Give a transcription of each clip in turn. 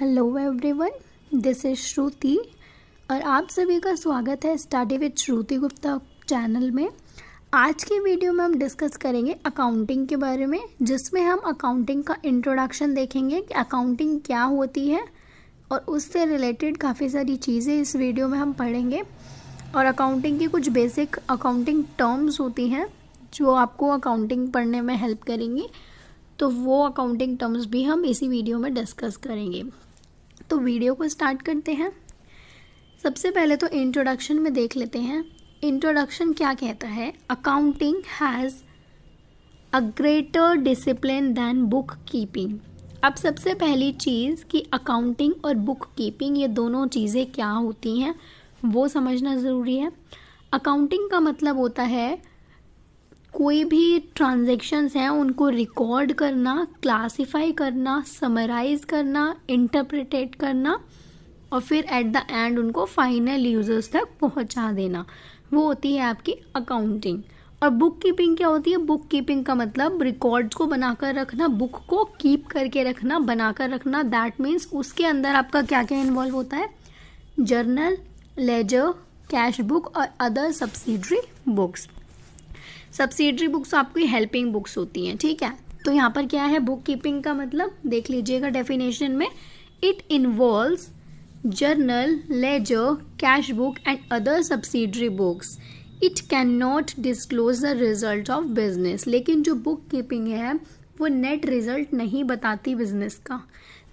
Hello everyone this is Shruti और आप सभी का स्वागत है study with Shruti Gupta channel में आज की वीडियो में हम डिस्कस करेंगे अकाउंटिंग के बारे में जिसमें हम अकाउंटिंग का इंट्रोडक्शन देखेंगे कि अकाउंटिंग क्या होती है और उससे रिलेटेड काफ़ी सारी चीज़ें इस वीडियो में हम पढ़ेंगे और अकाउंटिंग की कुछ बेसिक अकाउंटिंग टर्म्स होती हैं जो आपको अकाउंटिंग पढ़ने में हेल्प करेंगी तो वो अकाउंटिंग टर्म्स भी हम इसी वीडियो में डिस्कस करेंगे तो वीडियो को स्टार्ट करते हैं सबसे पहले तो इंट्रोडक्शन में देख लेते हैं इंट्रोडक्शन क्या कहता है accounting has a greater discipline than book keeping अब सबसे पहली चीज़ कि अकाउंटिंग और बुक कीपिंग ये दोनों चीज़ें क्या होती हैं वो समझना ज़रूरी है अकाउंटिंग का मतलब होता है कोई भी ट्रांजेक्शन्स हैं उनको रिकॉर्ड करना क्लासिफाई करना समराइज करना इंटरप्रिटेट करना और फिर एट द एंड उनको फाइनल यूज़र्स तक पहुंचा देना वो होती है आपकी अकाउंटिंग और बुक कीपिंग क्या होती है बुक कीपिंग का मतलब रिकॉर्ड्स को बनाकर रखना बुक को कीप करके रखना बनाकर रखना दैट मीन्स उसके अंदर आपका क्या क्या इन्वॉल्व होता है जर्नल लेजर कैश बुक और other subsidiary books subsidiary books आपकी हेल्पिंग बुक्स होती हैं ठीक है तो यहाँ पर क्या है बुक कीपिंग का मतलब देख लीजिएगा डेफिनेशन में it involve journal ledger cash book and other subsidiary books it can not disclose the result of business लेकिन जो बुक कीपिंग है वो नेट रिजल्ट नहीं बताती बिजनेस का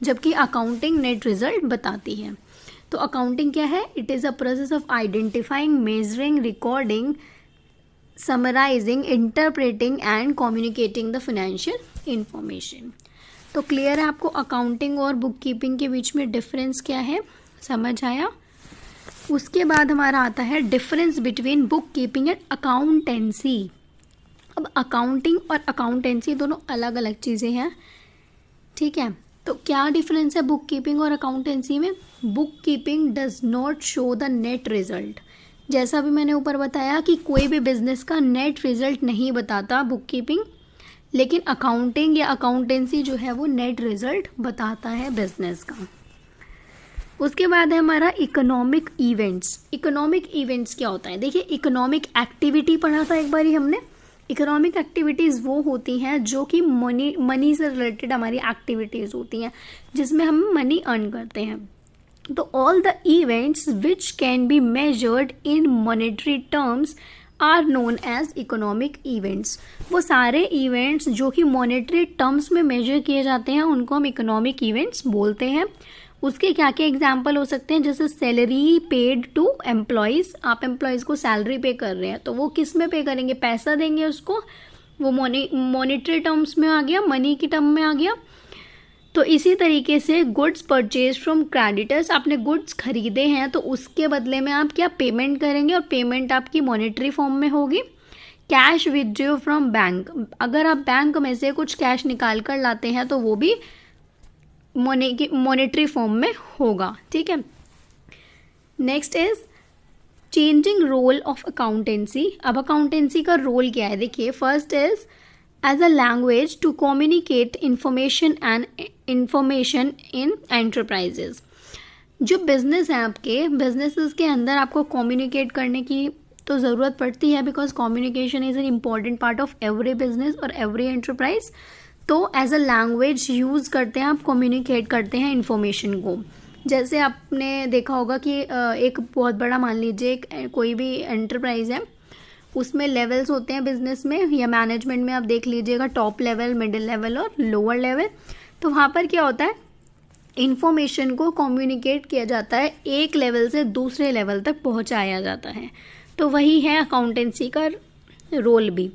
जबकि अकाउंटिंग नेट रिजल्ट बताती है तो अकाउंटिंग क्या है it is a process of identifying measuring recording summarising interpreting and communicating the financial information तो क्लियर है आपको अकाउंटिंग और बुक कीपिंग के बीच में डिफरेंस क्या है समझ आया उसके बाद हमारा आता है difference between book keeping and accountancy अब अकाउंटिंग और अकाउंटेंसी दोनों अलग अलग चीज़ें हैं ठीक है तो क्या डिफरेंस है बुक कीपिंग और अकाउंटेंसी में book keeping does not show the net result जैसा भी मैंने ऊपर बताया कि कोई भी बिज़नेस का नेट रिज़ल्ट नहीं बताता बुक कीपिंग लेकिन अकाउंटिंग या अकाउंटेंसी जो है वो नेट रिज़ल्ट बताता है बिज़नेस का उसके बाद है हमारा इकोनॉमिक इवेंट्स इकोनॉमिक इवेंट्स क्या होता है देखिए इकोनॉमिक एक्टिविटी पढ़ा था एक बार ही हमने इकोनॉमिक एक्टिविटीज़ वो होती हैं जो कि मनी मनी से रिलेटेड हमारी एक्टिविटीज़ होती हैं जिसमें हम मनी अर्न करते हैं तो all the events which can be measured in monetary terms are known as economic events वो सारे इवेंट्स जो कि मॉनेटरी टर्म्स में मेजर किए जाते हैं उनको हम इकोनॉमिक इवेंट्स बोलते हैं उसके क्या क्या एग्जाम्पल हो सकते हैं जैसे सैलरी पेड टू एम्प्लॉयज़ आप एम्प्लॉयज़ को सैलरी पे कर रहे हैं तो वो किस में पे करेंगे पैसा देंगे उसको वो मोनी मॉनेटरी टर्म्स में आ गया मनी की टर्म में आ गया तो इसी तरीके से गुड्स परचेज फ्रॉम क्रेडिटर्स आपने गुड्स खरीदे हैं तो उसके बदले में आप क्या पेमेंट करेंगे और पेमेंट आपकी मॉनेटरी फॉर्म में होगी कैश विदड्रो फ्रॉम बैंक अगर आप बैंक में से कुछ कैश निकाल कर लाते हैं तो वो भी मोने मॉनेटरी फॉर्म में होगा ठीक है next is changing role of accountancy अब अकाउंटेंसी का रोल क्या है देखिए first is as a language to communicate information and information in enterprises जो बिज़नेस हैं आपके बिजनेसेस के अंदर आपको कम्युनिकेट करने की तो ज़रूरत पड़ती है because communication is an important part of every business और एवरी एंटरप्राइज तो एज अ लैंग्वेज यूज़ करते हैं आप कम्युनिकेट करते हैं इन्फॉर्मेशन को जैसे आपने देखा होगा कि एक बहुत बड़ा मान लीजिए एक कोई भी एंटरप्राइज है उसमें लेवल्स होते हैं बिजनेस में या मैनेजमेंट में आप देख लीजिएगा टॉप लेवल मिडिल लेवल और लोअर लेवल तो वहाँ पर क्या होता है इन्फॉर्मेशन को कम्युनिकेट किया जाता है एक लेवल से दूसरे लेवल तक पहुँचाया जाता है तो वही है अकाउंटेंसी का रोल भी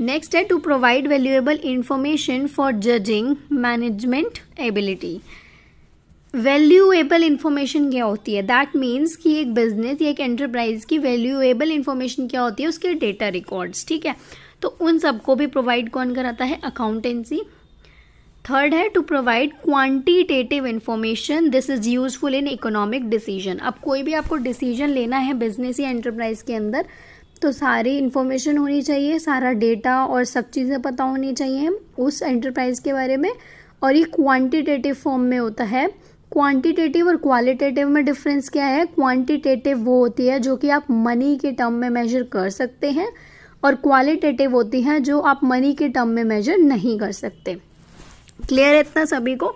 नेक्स्ट है to provide valuable information for judging management ability valuable information क्या होती है दैट मीन्स कि एक बिजनेस या एक एंटरप्राइज की वैल्यूएबल इन्फॉर्मेशन क्या होती है उसके डेटा रिकॉर्ड्स ठीक है तो उन सबको भी प्रोवाइड कौन कराता है अकाउंटेंसी थर्ड है to provide quantitative information this is useful in economic decision अब कोई भी आपको डिसीजन लेना है बिजनेस या एंटरप्राइज के अंदर तो सारी इन्फॉर्मेशन होनी चाहिए सारा डेटा और सब चीज़ें पता होनी चाहिए उस एंटरप्राइज के बारे में और ये क्वांटिटेटिव फॉर्म में होता है क्वांटिटेटिव और क्वालिटेटिव में डिफरेंस क्या है क्वांटिटेटिव वो होती है जो कि आप मनी के टर्म में मेजर कर सकते हैं और क्वालिटेटिव होती है जो आप मनी के टर्म में मेजर नहीं कर सकते क्लियर है इतना सभी को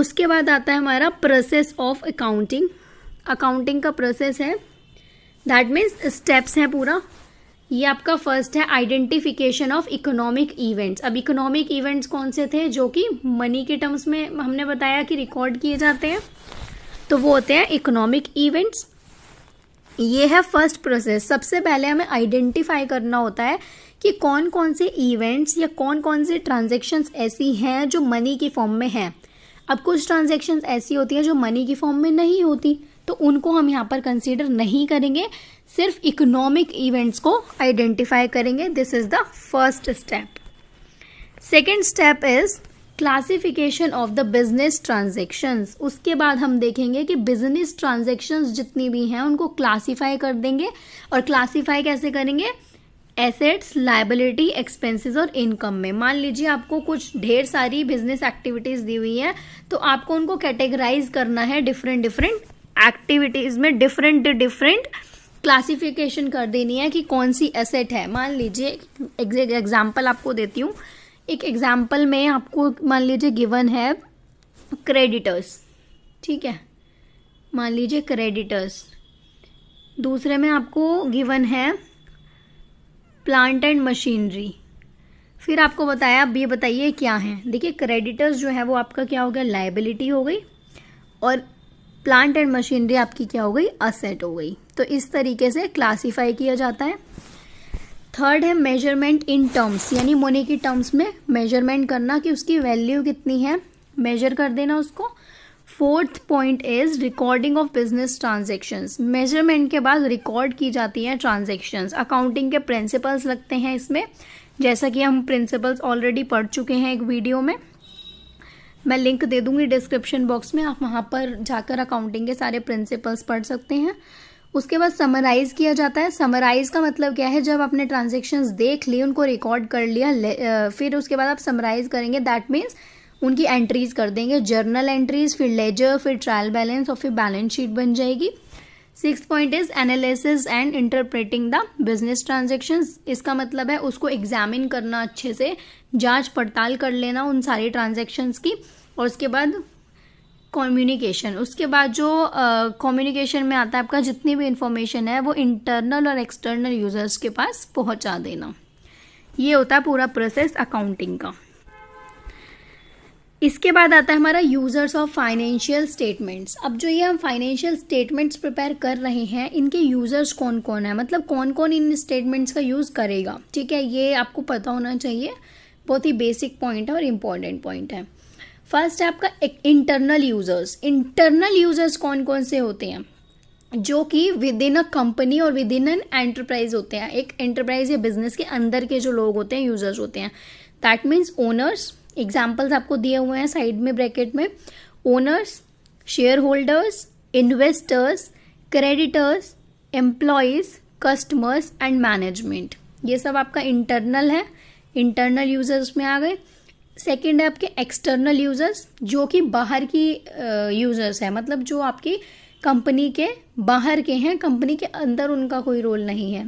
उसके बाद आता है हमारा प्रोसेस ऑफ अकाउंटिंग अकाउंटिंग का प्रोसेस है दैट मीन्स स्टेप्स हैं पूरा ये आपका फर्स्ट है आइडेंटिफिकेशन ऑफ इकोनॉमिक इवेंट्स अब इकोनॉमिक इवेंट्स कौन से थे जो कि मनी के टर्म्स में हमने बताया कि रिकॉर्ड किए जाते हैं तो वो होते हैं इकोनॉमिक इवेंट्स ये है फर्स्ट प्रोसेस सबसे पहले हमें आइडेंटिफाई करना होता है कि कौन कौन से इवेंट्स या कौन कौन से ट्रांजेक्शन्स ऐसी हैं जो मनी के फॉर्म में हैं अब कुछ ट्रांजेक्शन्स ऐसी होती हैं जो मनी की फॉर्म में नहीं होती तो उनको हम यहाँ पर कंसिडर नहीं करेंगे सिर्फ इकोनॉमिक इवेंट्स को आइडेंटिफाई करेंगे this is the first step second step is classification of the business transactions उसके बाद हम देखेंगे कि बिजनेस ट्रांजेक्शन्स जितनी भी हैं उनको क्लासीफाई कर देंगे और क्लासीफाई कैसे करेंगे एसेट्स लाइबिलिटी एक्सपेंसेस और इनकम में मान लीजिए आपको कुछ ढेर सारी बिजनेस एक्टिविटीज दी हुई हैं तो आपको उनको कैटेगराइज करना है डिफरेंट डिफरेंट एक्टिविटीज़ में डिफरेंट डिफरेंट क्लासिफिकेशन कर देनी है कि कौन सी एसेट है मान लीजिए एग्जाम्पल आपको देती हूँ एक एग्जाम्पल में आपको मान लीजिए गिवन है क्रेडिटर्स ठीक है मान लीजिए क्रेडिटर्स दूसरे में आपको गिवन है प्लांट एंड मशीनरी फिर आपको बताया अब ये बताइए क्या है देखिए क्रेडिटर्स जो है वो आपका क्या हो गया लाइबिलिटी हो गई और प्लांट एंड मशीनरी आपकी क्या हो गई असेट हो गई तो इस तरीके से क्लासीफाई किया जाता है थर्ड है मेजरमेंट इन टर्म्स यानी मोनी की टर्म्स में मेजरमेंट करना कि उसकी वैल्यू कितनी है मेजर कर देना उसको fourth point is recording of business transactions measurement के बाद रिकॉर्ड की जाती है ट्रांजेक्शन्स अकाउंटिंग के प्रिंसिपल्स लगते हैं इसमें जैसा कि हम प्रिंसिपल्स ऑलरेडी पढ़ चुके हैं एक वीडियो में मैं लिंक दे दूंगी डिस्क्रिप्शन बॉक्स में आप वहाँ पर जाकर अकाउंटिंग के सारे प्रिंसिपल्स पढ़ सकते हैं उसके बाद समराइज़ किया जाता है समराइज़ का मतलब क्या है जब आपने ट्रांजेक्शन्स देख ली उनको रिकॉर्ड कर लिया फिर उसके बाद आप समराइज़ करेंगे दैट मीन्स उनकी एंट्रीज कर देंगे जर्नल एंट्रीज फिर लेजर फिर ट्रायल बैलेंस और फिर बैलेंस शीट बन जाएगी six point is analysis and interpreting the business transaction इसका मतलब है उसको एग्जामिन करना अच्छे से जांच पड़ताल कर लेना उन सारी ट्रांजेक्शन्स की और उसके बाद कम्युनिकेशन उसके बाद जो कम्युनिकेशन uh, में आता है आपका जितनी भी इंफॉर्मेशन है वो इंटरनल और एक्सटर्नल यूज़र्स के पास पहुंचा देना ये होता है पूरा प्रोसेस अकाउंटिंग का इसके बाद आता है हमारा यूज़र्स ऑफ फाइनेंशियल स्टेटमेंट्स अब जो ये हम फाइनेंशियल स्टेटमेंट्स प्रिपेयर कर रहे हैं इनके यूज़र्स कौन कौन है मतलब कौन कौन इन स्टेटमेंट्स का यूज़ करेगा ठीक है ये आपको पता होना चाहिए बहुत ही बेसिक पॉइंट है और इम्पॉर्टेंट पॉइंट है फर्स्ट है आपका इंटरनल यूज़र्स इंटरनल यूज़र्स कौन कौन से होते हैं जो कि विद इन अ कंपनी और विद इन एन एंटरप्राइज होते हैं एक एंटरप्राइज या बिजनेस के अंदर के जो लोग होते हैं यूज़र्स होते हैं दैट मीन्स ओनर्स एग्जाम्पल्स आपको दिए हुए हैं साइड में ब्रैकेट में owners shareholders investors creditors employees customers and management ये सब आपका इंटरनल है इंटरनल यूजर्स में आ गए सेकेंड है आपके एक्सटर्नल यूजर्स जो कि बाहर की यूजर्स है मतलब जो आपकी कंपनी के बाहर के हैं कंपनी के अंदर उनका कोई रोल नहीं है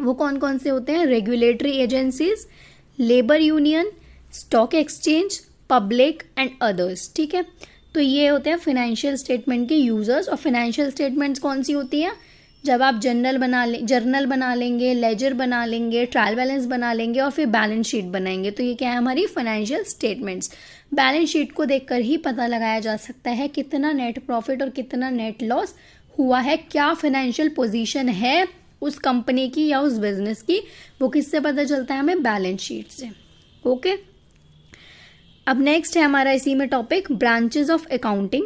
वो कौन कौन से होते हैं regulatory agencies labour union stock exchange public and others ठीक है तो ये होते हैं फिनेंशियल स्टेटमेंट के यूजर्स और फिनेंशियल स्टेटमेंट्स कौन सी होती हैं जब आप जर्नल बना ले जर्नल बना लेंगे लेजर बना लेंगे ट्रायल बैलेंस बना लेंगे और फिर बैलेंस शीट बनाएंगे तो ये क्या है हमारी फाइनेंशियल स्टेटमेंट्स बैलेंस शीट को देखकर ही पता लगाया जा सकता है कितना नेट प्रॉफिट और कितना नेट लॉस हुआ है क्या फाइनेंशियल पोजीशन है उस कंपनी की या उस बिजनेस की वो किससे पता चलता है हमें बैलेंस शीट से ओके okay? अब नेक्स्ट है हमारा इसी में topic branches of accounting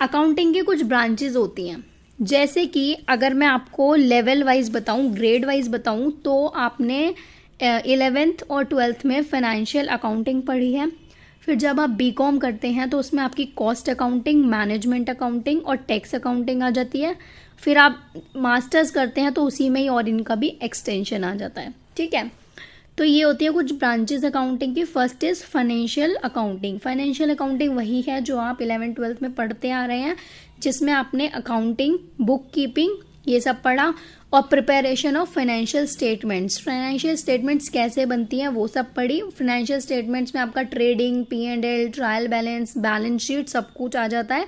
accounting के कुछ ब्रांचेज होती हैं जैसे कि अगर मैं आपको लेवल वाइज बताऊं ग्रेड वाइज बताऊं तो आपने इलेवेंथ और ट्वेल्थ में फाइनेंशियल अकाउंटिंग पढ़ी है फिर जब आप बी कॉम करते हैं तो उसमें आपकी कॉस्ट अकाउंटिंग मैनेजमेंट अकाउंटिंग और टैक्स अकाउंटिंग आ जाती है फिर आप मास्टर्स करते हैं तो उसी में ही और इनका भी एक्सटेंशन आ जाता है ठीक है तो ये होती है कुछ ब्रांचेस अकाउंटिंग की first is financial accounting financial accounting वही है जो आप इलेवन ट्वेल्थ में पढ़ते आ रहे हैं जिसमें आपने अकाउंटिंग बुक कीपिंग ये सब पढ़ा और preparation of financial statements financial statements कैसे बनती हैं वो सब पढ़ी फाइनेंशियल स्टेटमेंट्स में आपका trading P and L trial balance balance sheet सब कुछ आ जाता है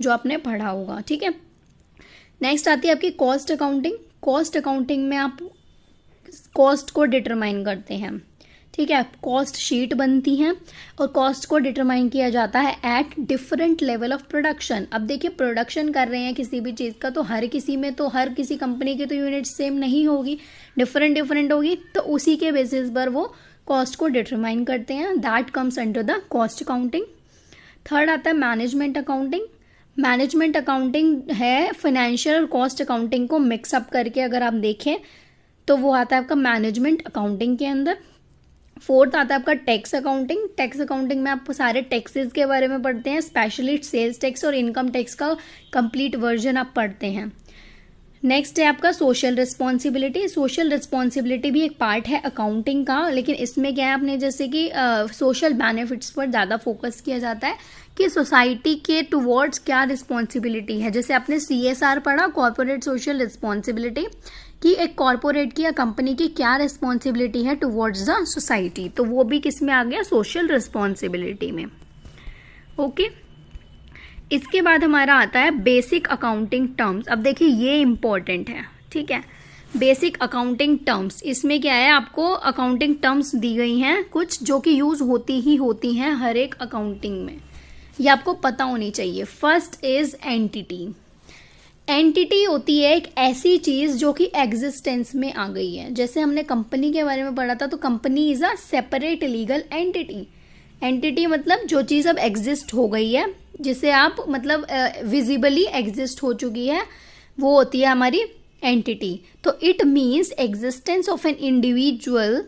जो आपने पढ़ा होगा ठीक है नेक्स्ट आती है आपकी कॉस्ट अकाउंटिंग कॉस्ट अकाउंटिंग में आप कॉस्ट को डिटरमाइन करते हैं ठीक है कॉस्ट शीट बनती हैं और कॉस्ट को डिटरमाइन किया जाता है at different level of production अब देखिए प्रोडक्शन कर रहे हैं किसी भी चीज़ का तो हर किसी में तो हर किसी कंपनी की तो यूनिट सेम नहीं होगी डिफरेंट डिफरेंट होगी तो उसी के बेसिस पर वो कॉस्ट को डिटरमाइन करते हैं that comes under the cost accounting third आता है मैनेजमेंट अकाउंटिंग मैनेजमेंट अकाउंटिंग है फाइनेंशियल और कॉस्ट अकाउंटिंग को मिक्सअप करके अगर आप देखें तो वो आता है आपका मैनेजमेंट अकाउंटिंग के अंदर फोर्थ आता है आपका टैक्स अकाउंटिंग टैक्स अकाउंटिंग में आप सारे टैक्सेस के बारे में पढ़ते हैं स्पेशली सेल्स टैक्स और इनकम टैक्स का कंप्लीट वर्जन आप पढ़ते हैं नेक्स्ट है आपका सोशल रिस्पॉन्सिबिलिटी सोशल रिस्पॉन्सिबिलिटी भी एक पार्ट है अकाउंटिंग का लेकिन इसमें क्या है आपने जैसे कि सोशल uh, बेनिफिट्स पर ज़्यादा फोकस किया जाता है कि सोसाइटी के टुवर्ड्स क्या रिस्पॉन्सिबिलिटी है जैसे आपने सी एस आर पढ़ा कॉरपोरेट सोशल रिस्पॉन्सिबिलिटी कि एक कॉरपोरेट की या कंपनी की क्या रिस्पॉन्सिबिलिटी है टुवर्ड्स द सोसाइटी तो वो भी किस में आ गया सोशल रिस्पॉन्सिबिलिटी में ओके okay? इसके बाद हमारा आता है बेसिक अकाउंटिंग टर्म्स अब देखिए ये इंपॉर्टेंट है ठीक है बेसिक अकाउंटिंग टर्म्स इसमें क्या है आपको अकाउंटिंग टर्म्स दी गई हैं कुछ जो कि यूज़ होती ही होती हैं हर एक अकाउंटिंग में ये आपको पता होनी चाहिए फर्स्ट इज़ एंटिटी एंटिटी होती है एक ऐसी चीज जो कि एग्जिस्टेंस में आ गई है जैसे हमने कंपनी के बारे में पढ़ा था तो company is a separate legal entity entity मतलब जो चीज़ अब एग्जिस्ट हो गई है जिसे आप मतलब विजिबली एग्जिस्ट हो चुकी है वो होती है हमारी एंटिटी तो it means existence of an individual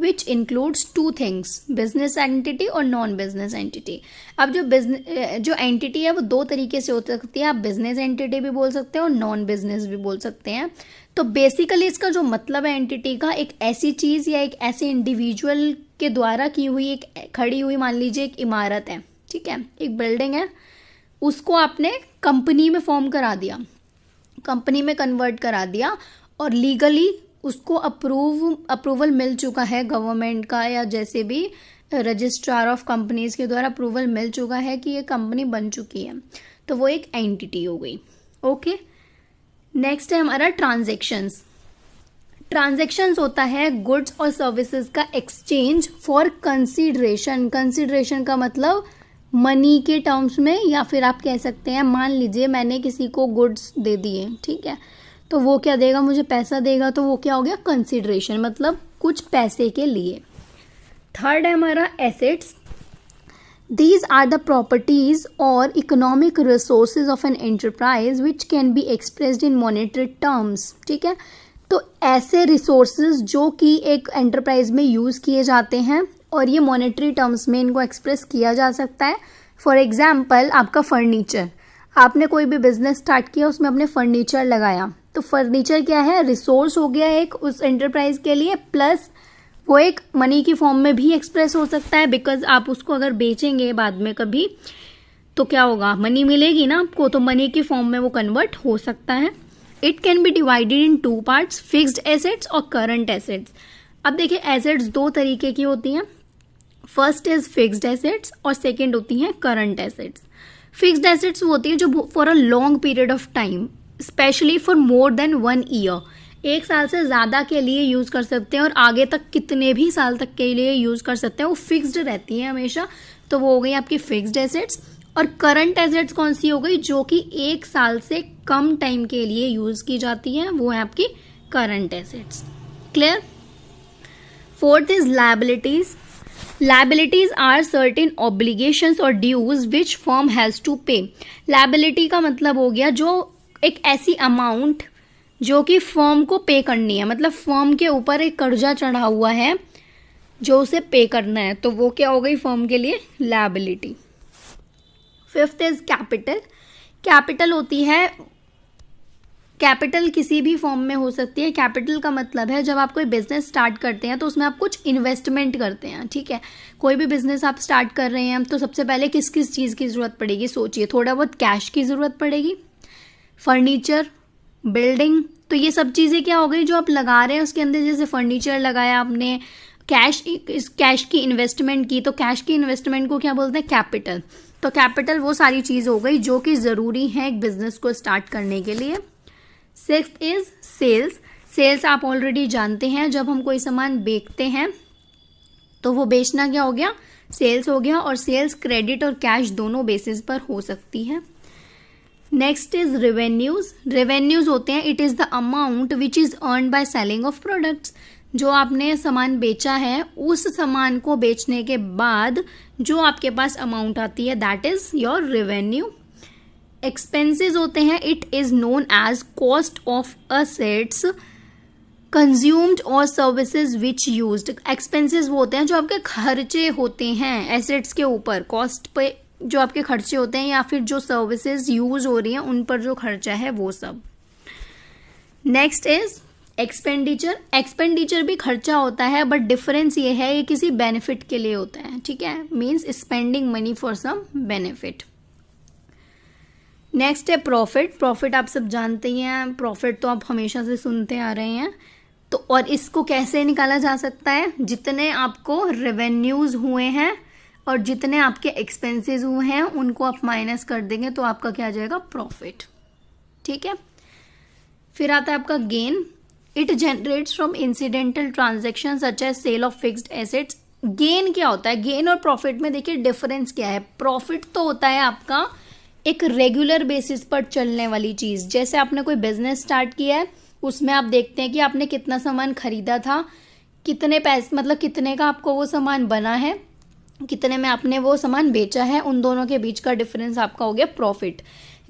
which includes two things business entity और नॉन बिजनेस एंटिटी अब जो बिजनेस जो एंटिटी है वो दो तरीके से हो सकती है आप बिजनेस एंटिटी भी बोल सकते हैं और नॉन बिजनेस भी बोल सकते हैं तो बेसिकली इसका जो मतलब है एंटिटी का एक ऐसी चीज़ या एक ऐसे इंडिविजुअल के द्वारा की हुई एक खड़ी हुई मान लीजिए एक इमारत है ठीक है एक बिल्डिंग है उसको आपने कंपनी में फॉर्म करा दिया कंपनी में कन्वर्ट करा दिया और लीगली उसको अप्रूव अप्रूवल मिल चुका है गवर्नमेंट का या जैसे भी रजिस्ट्रार ऑफ कंपनीज के द्वारा अप्रूवल मिल चुका है कि ये कंपनी बन चुकी है तो वो एक एंटिटी हो गई ओके नेक्स्ट है हमारा ट्रांजेक्शन्स ट्रांजेक्शन्स होता है गुड्स और सर्विसेज का एक्सचेंज फॉर कंसिडरेशन कंसिडरेशन का मतलब मनी के टर्म्स में या फिर आप कह सकते हैं मान लीजिए मैंने किसी को गुड्स दे दिए ठीक है तो वो क्या देगा मुझे पैसा देगा तो वो क्या हो गया कंसिडरेशन मतलब कुछ पैसे के लिए थर्ड है हमारा assets these are the properties और economic resources of an enterprise which can be expressed in monetary terms ठीक है तो ऐसे रिसोर्सेज जो कि एक एंटरप्राइज में यूज किए जाते हैं और ये मॉनिटरी टर्म्स में इनको एक्सप्रेस किया जा सकता है फॉर एग्जाम्पल आपका फर्नीचर आपने कोई भी बिजनेस स्टार्ट किया उसमें अपने फर्नीचर लगाया तो फर्नीचर क्या है रिसोर्स हो गया एक उस एंटरप्राइज के लिए प्लस वो एक मनी की फॉर्म में भी एक्सप्रेस हो सकता है बिकॉज आप उसको अगर बेचेंगे बाद में कभी तो क्या होगा मनी मिलेगी ना आपको तो मनी की फॉर्म में वो कन्वर्ट हो सकता है it can be divided in two parts fixed assets और करंट एसेट्स अब देखिए एसेट्स दो तरीके की होती हैं फर्स्ट इज फिक्स्ड एसेट्स और सेकेंड होती हैं करंट एसेट्स फिक्सड एसेट्स वो होती है जो for a long period of time specially for more than one year एक साल से ज़्यादा के लिए यूज़ कर सकते हैं और आगे तक कितने भी साल तक के लिए यूज़ कर सकते हैं वो फिक्स्ड रहती हैं हमेशा तो वो हो गई आपकी फिक्स्ड एसेट्स और करंट एसेट्स कौन सी हो गई जो कि एक साल से कम टाइम के लिए यूज़ की जाती हैं वो है आपकी current assets clear fourth is liabilities liabilities are certain obligation और dues which form has to pay liability का मतलब हो गया जो एक ऐसी अमाउंट जो कि फॉर्म को पे करनी है मतलब फॉर्म के ऊपर एक कर्जा चढ़ा हुआ है जो उसे पे करना है तो वो क्या हो गई फॉर्म के लिए liability fifth is capital capital होती है कैपिटल किसी भी फॉर्म में हो सकती है कैपिटल का मतलब है जब आप कोई बिजनेस स्टार्ट करते हैं तो उसमें आप कुछ इन्वेस्टमेंट करते हैं ठीक है कोई भी बिजनेस आप स्टार्ट कर रहे हैं तो सबसे पहले किस किस चीज़ की ज़रूरत पड़ेगी सोचिए थोड़ा बहुत कैश की ज़रूरत पड़ेगी फर्नीचर बिल्डिंग तो ये सब चीज़ें क्या हो गई जो आप लगा रहे हैं उसके अंदर जैसे फर्नीचर लगाया आपने कैश इस कैश की इन्वेस्टमेंट की तो कैश की इन्वेस्टमेंट को क्या बोलते हैं कैपिटल तो कैपिटल वो सारी चीज़ हो गई जो कि ज़रूरी है एक बिज़नेस को स्टार्ट करने के लिए सिक्स इज सेल्स सेल्स आप ऑलरेडी जानते हैं जब हम कोई सामान बेचते हैं तो वो बेचना क्या हो गया सेल्स हो गया और सेल्स क्रेडिट और कैश दोनों बेसिस पर हो सकती है नेक्स्ट इज रेवेन्यूज रेवेन्यूज होते हैं it is the amount which is earn by selling of products जो आपने सामान बेचा है उस सामान को बेचने के बाद जो आपके पास अमाउंट आती है that is your revenue expenses होते हैं it is known as cost of assets consumed और सर्विसेज विच यूज एक्सपेंसेस वो होते हैं जो आपके खर्चे होते हैं एसेट्स के ऊपर कॉस्ट पे जो आपके खर्चे होते हैं या फिर जो सर्विसेज यूज हो रही हैं उन पर जो खर्चा है वो सब नेक्स्ट इज एक्सपेंडिचर एक्सपेंडिचर भी खर्चा होता है बट डिफरेंस ये है ये किसी बेनिफिट के लिए होता है ठीक है means spending money for some benefit next है प्रॉफिट प्रॉफिट आप सब जानते ही हैं प्रॉफिट तो आप हमेशा से सुनते आ रहे हैं तो और इसको कैसे निकाला जा सकता है जितने आपको रेवेन्यूज़ हुए हैं और जितने आपके एक्सपेंसेस हुए हैं उनको आप माइनस कर देंगे तो आपका क्या आ जाएगा प्रॉफिट ठीक है फिर आता है आपका gain it generates from incidental transaction such as sale of fixed assets gain क्या होता है गेन और प्रॉफिट में देखिए डिफरेंस क्या है प्रॉफिट तो होता है आपका एक रेगुलर बेसिस पर चलने वाली चीज़ जैसे आपने कोई बिजनेस स्टार्ट किया है उसमें आप देखते हैं कि आपने कितना सामान खरीदा था कितने पैसे मतलब कितने का आपको वो सामान बना है कितने में आपने वो सामान बेचा है उन दोनों के बीच का डिफरेंस आपका हो गया प्रॉफिट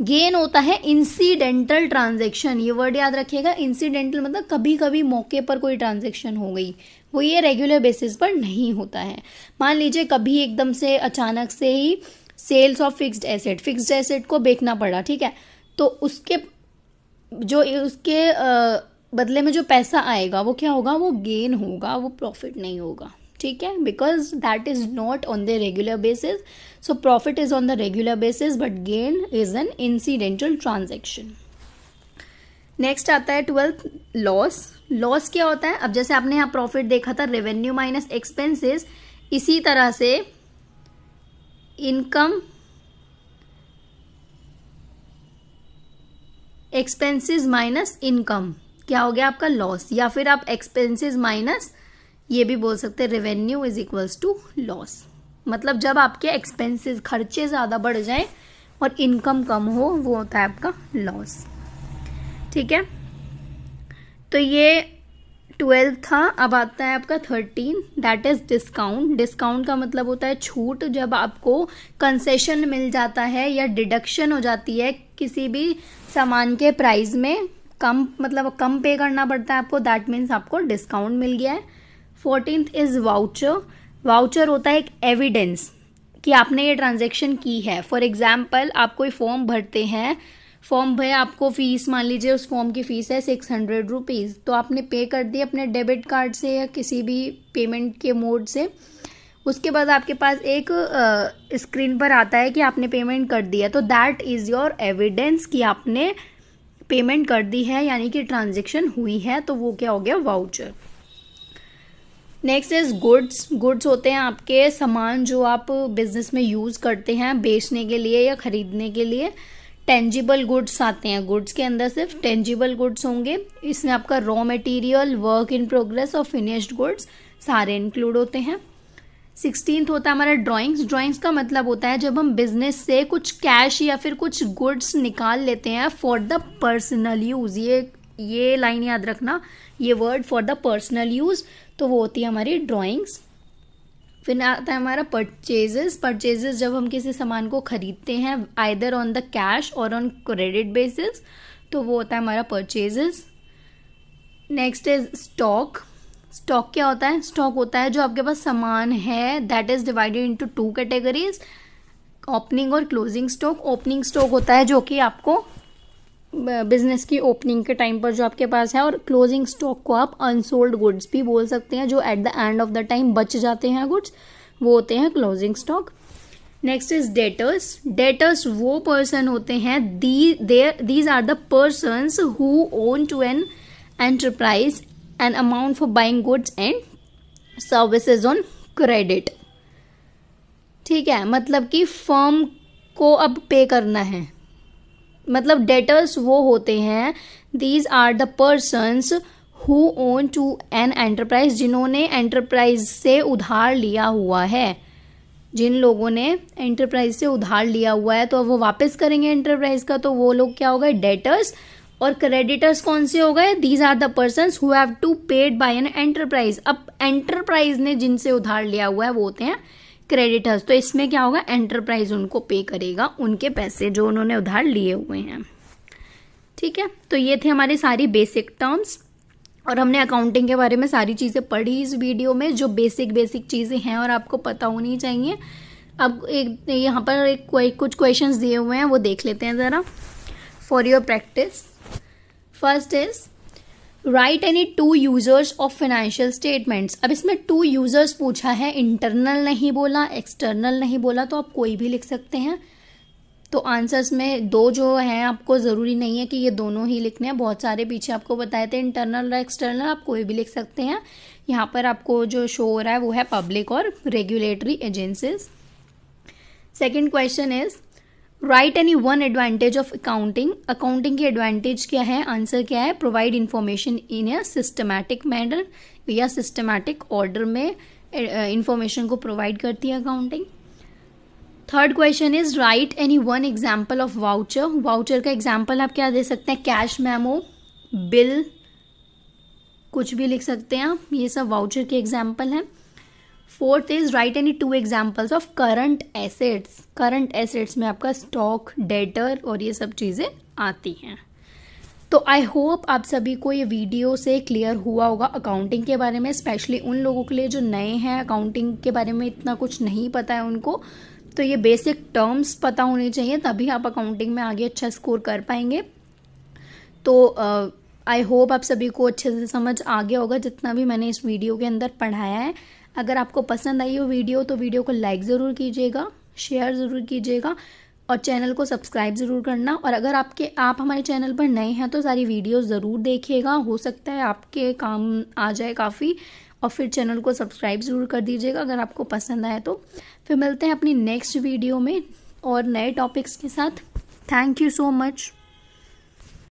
गेन होता है इंसिडेंटल ट्रांजेक्शन ये वर्ड याद रखिएगा इंसिडेंटल मतलब कभी कभी मौके पर कोई ट्रांजेक्शन हो गई वो ये रेगुलर बेसिस पर नहीं होता है मान लीजिए कभी एकदम से अचानक से ही sales of fixed asset fixed asset को बेचना पड़ा ठीक है तो उसके जो उसके बदले में जो पैसा आएगा वो क्या होगा वो गेन होगा वो प्रॉफिट नहीं होगा ठीक है because that is not on the regular basis so profit is on the regular basis but gain is an incidental transaction next आता है ट्वेल्थ लॉस लॉस क्या होता है अब जैसे आपने यहाँ प्रॉफिट देखा था रेवेन्यू माइनस एक्सपेंसेस इसी तरह से इनकम एक्सपेंसेस माइनस इनकम क्या हो गया आपका लॉस या फिर आप एक्सपेंसेस माइनस ये भी बोल सकते हैं revenue is equals to loss मतलब जब आपके एक्सपेंसेस खर्चे ज़्यादा बढ़ जाएं और इनकम कम हो वो होता है आपका लॉस ठीक है तो ये ट्वेल्थ था अब आता है आपका thirteen that is discount discount का मतलब होता है छूट जब आपको कंसेशन मिल जाता है या डिडक्शन हो जाती है किसी भी सामान के प्राइस में कम मतलब कम पे करना पड़ता है आपको दैट मीन्स आपको डिस्काउंट मिल गया है फोर्टीन इज वाउचर वाउचर होता है एक एविडेंस कि आपने ये ट्रांजेक्शन की है फॉर एग्जाम्पल आप कोई फॉर्म भरते हैं फॉर्म भरे आपको फीस मान लीजिए उस फॉर्म की फ़ीस है सिक्स हंड्रेड रुपीज़ तो आपने पे कर दिया अपने डेबिट कार्ड से या किसी भी पेमेंट के मोड से उसके बाद आपके पास एक स्क्रीन पर आता है कि आपने पेमेंट कर दिया तो दैट इज़ योर एविडेंस कि आपने पेमेंट कर दी है यानी कि ट्रांजेक्शन हुई है तो वो क्या हो गया voucher next is goods goods होते हैं आपके सामान जो आप बिजनेस में यूज़ करते हैं बेचने के लिए या ख़रीदने के लिए टेंजिबल गुड्स आते हैं गुड्स के अंदर सिर्फ टेंजिबल गुड्स होंगे इसमें आपका raw material work in progress और फिनिश्ड गुड्स सारे इंक्लूड होते हैं सिक्सटीन होता है हमारा ड्राइंग्स ड्राइंग्स का मतलब होता है जब हम बिजनेस से कुछ कैश या फिर कुछ गुड्स निकाल लेते हैं फॉर द पर्सनल यूज़ ये ये लाइन याद रखना ये word for the personal use तो वो होती है हमारी ड्राइंग्स फिर आता है हमारा परचेजेस परचेजेस जब हम किसी सामान को ख़रीदते हैं आइदर ऑन द कैश और ऑन क्रेडिट बेसिस तो वो होता है हमारा purchases next is stock stock क्या होता है स्टॉक होता है जो आपके पास सामान है that is divided into two categories opening और क्लोजिंग स्टॉक ओपनिंग स्टॉक होता है जो कि आपको बिजनेस की ओपनिंग के टाइम पर जो आपके पास है और क्लोजिंग स्टॉक को आप अनसोल्ड गुड्स भी बोल सकते हैं जो at the end of the time बच जाते हैं गुड्स वो होते हैं closing stock next is debtors debtors वो पर्सन होते हैं these are the person who owe to an enterprise an amount for buying goods and services on credit ठीक है मतलब कि फर्म को अब पे करना है मतलब डेटर्स वो होते हैं these are the persons who owe to an enterprise जिन्होंने एंटरप्राइज से उधार लिया हुआ है जिन लोगों ने एंटरप्राइज से उधार लिया हुआ है तो अब वो वापस करेंगे एंटरप्राइज का तो वो लोग क्या हो गए डेटर्स और क्रेडिटर्स कौन से हो गए these are the person who have to paid by an enterprise अब एंटरप्राइज ने जिनसे उधार लिया हुआ है वो होते हैं क्रेडिटर्स तो इसमें क्या होगा एंटरप्राइज उनको पे करेगा उनके पैसे जो उन्होंने उधार लिए हुए हैं ठीक है तो ये थे हमारी सारी बेसिक टर्म्स और हमने अकाउंटिंग के बारे में सारी चीज़ें पढ़ी इस वीडियो में जो बेसिक बेसिक चीज़ें हैं और आपको पता होनी चाहिए अब एक यहाँ पर एक कुछ क्वेश्चंस दिए हुए हैं वो देख लेते हैं ज़रा for your practice first is write any two users of financial statements अब इसमें टू यूजर्स पूछा है इंटरनल नहीं बोला एक्सटर्नल नहीं बोला तो आप कोई भी लिख सकते हैं तो आंसर्स में दो जो हैं आपको ज़रूरी नहीं है कि ये दोनों ही लिखने हैं बहुत सारे पीछे आपको बताए थे इंटरनल और एक्सटर्नल आप कोई भी लिख सकते हैं यहाँ पर आपको जो शो हो रहा है वो है पब्लिक और regulatory agencies second question is write any one advantage of accounting accounting की एडवांटेज क्या है आंसर क्या है provide information in a systematic manner या सिस्टमैटिक ऑर्डर में इंफॉर्मेशन को प्रोवाइड करती है accounting third question is write any one example of voucher voucher का एग्जाम्पल आप क्या दे सकते हैं कैश मैमो बिल कुछ भी लिख सकते हैं आप ये सब वाउचर के एग्जाम्पल हैं fourth is write any two examples of current assets current assets में आपका स्टॉक डेटर और ये सब चीज़ें आती हैं तो आई होप आप सभी को ये वीडियो से क्लियर हुआ होगा अकाउंटिंग के बारे में स्पेशली उन लोगों के लिए जो नए हैं अकाउंटिंग के बारे में इतना कुछ नहीं पता है उनको तो ये बेसिक टर्म्स पता होने चाहिए तभी आप अकाउंटिंग में आगे अच्छा स्कोर कर पाएंगे तो आई uh, होप आप सभी को अच्छे से समझ आ गया होगा जितना भी मैंने इस वीडियो के अंदर पढ़ाया है अगर आपको पसंद आई हो वीडियो तो वीडियो को लाइक ज़रूर कीजिएगा शेयर ज़रूर कीजिएगा और चैनल को सब्सक्राइब ज़रूर करना और अगर आपके आप हमारे चैनल पर नए हैं तो सारी वीडियो ज़रूर देखिएगा हो सकता है आपके काम आ जाए काफ़ी और फिर चैनल को सब्सक्राइब ज़रूर कर दीजिएगा अगर आपको पसंद आए तो फिर मिलते हैं अपनी नेक्स्ट वीडियो में और नए टॉपिक्स के साथ थैंक यू सो मच